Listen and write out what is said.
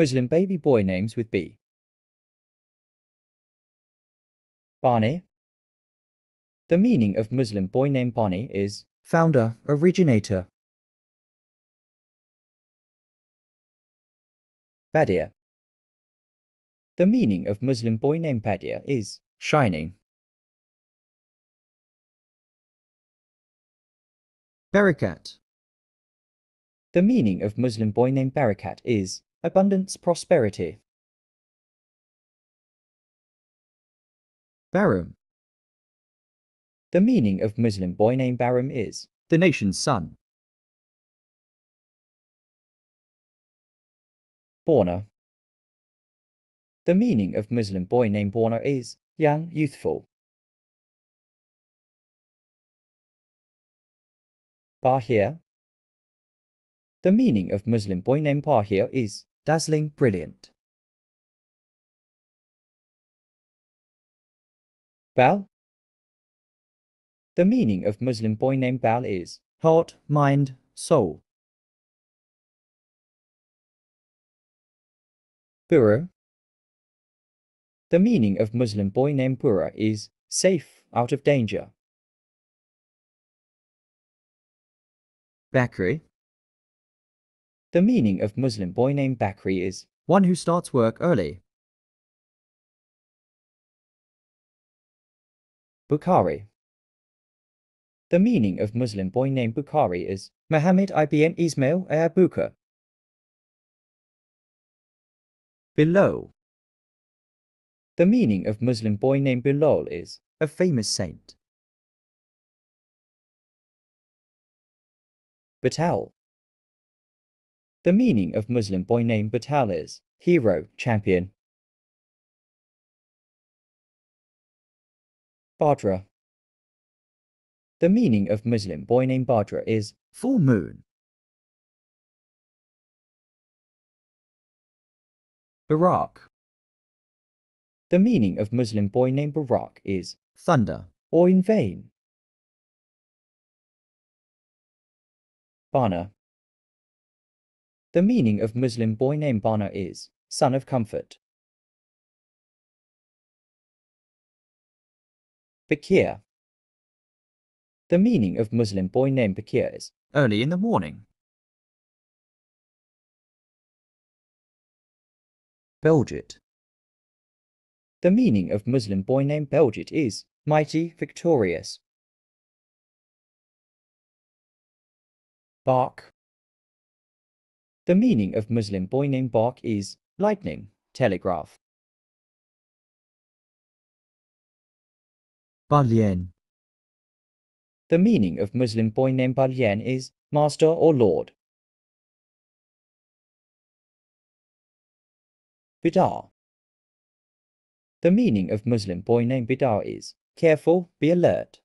Muslim baby boy names with B. Barney. The meaning of Muslim boy name Barney is founder, originator. Badia. The meaning of Muslim boy name Badia is shining. Barakat. The meaning of Muslim boy name Barakat is abundance, prosperity. Barum. The meaning of Muslim boy name Barum is the nation's son. Borna. The meaning of Muslim boy name Borna is young, youthful. Bahir. The meaning of Muslim boy name Bahir is Dazzling, brilliant. Bal? The meaning of Muslim boy named Bal is heart, mind, soul. Bura. The meaning of Muslim boy named Bura is safe, out of danger. Bakri. The meaning of Muslim boy named Bakri is one who starts work early. Bukhari The meaning of Muslim boy named Bukhari is Muhammad ibn Ismail Abuka. Below The meaning of Muslim boy named Bilal is a famous saint. Batal the meaning of Muslim boy name Batal is hero, champion. Badra The meaning of Muslim boy name Badra is full moon. Barak The meaning of Muslim boy name Barak is thunder or in vain. Bana the meaning of Muslim boy name Bana is, son of comfort. Bakir The meaning of Muslim boy name Bakir is, early in the morning. Belgit The meaning of Muslim boy name Belgit is, mighty, victorious. Bark the meaning of Muslim boy name Bark is lightning, telegraph. Balien. The meaning of Muslim boy name Balien is master or lord. Bidar. The meaning of Muslim boy name Bidar is careful, be alert.